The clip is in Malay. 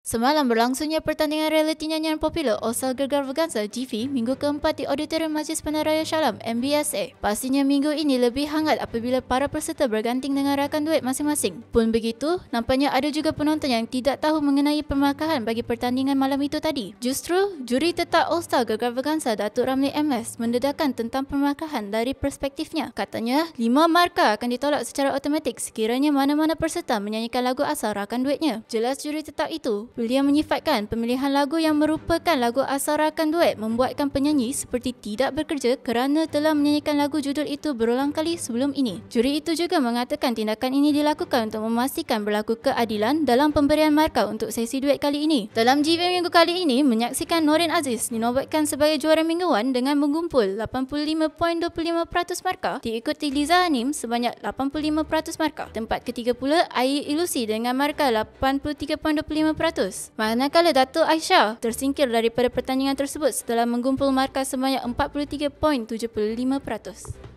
Semalam berlangsungnya pertandingan realiti nyanyian popular Osal Gergar Vergansa TV minggu keempat di Auditorium Majlis Penaraya Shalam MBSA. Pastinya minggu ini lebih hangat apabila para peserta berganting dengan rakan duit masing-masing. Pun begitu, nampaknya ada juga penonton yang tidak tahu mengenai permakahan bagi pertandingan malam itu tadi. Justru, juri tetap Osal Gergar Vergansa Datuk Ramli MS mendedahkan tentang permakahan dari perspektifnya. Katanya, lima markah akan ditolak secara automatik sekiranya mana-mana peserta menyanyikan lagu asal rakan duitnya. Jelas juri tetap itu, beliau menyifatkan pemilihan lagu yang merupakan lagu asarakan duet membuatkan penyanyi seperti tidak bekerja kerana telah menyanyikan lagu judul itu berulang kali sebelum ini. Juri itu juga mengatakan tindakan ini dilakukan untuk memastikan berlaku keadilan dalam pemberian markah untuk sesi duet kali ini. Dalam GV minggu kali ini, menyaksikan Norin Aziz dinobatkan sebagai juara mingguan dengan mengumpul 85.25% markah diikuti Liza Hanim sebanyak 85% markah. Tempat ketiga pula, Air Ilusi dengan markah 83.25%. Datus. Manakala Datuk Aisyah tersingkir daripada pertandingan tersebut setelah menggumpul markah sebanyak 43.75%.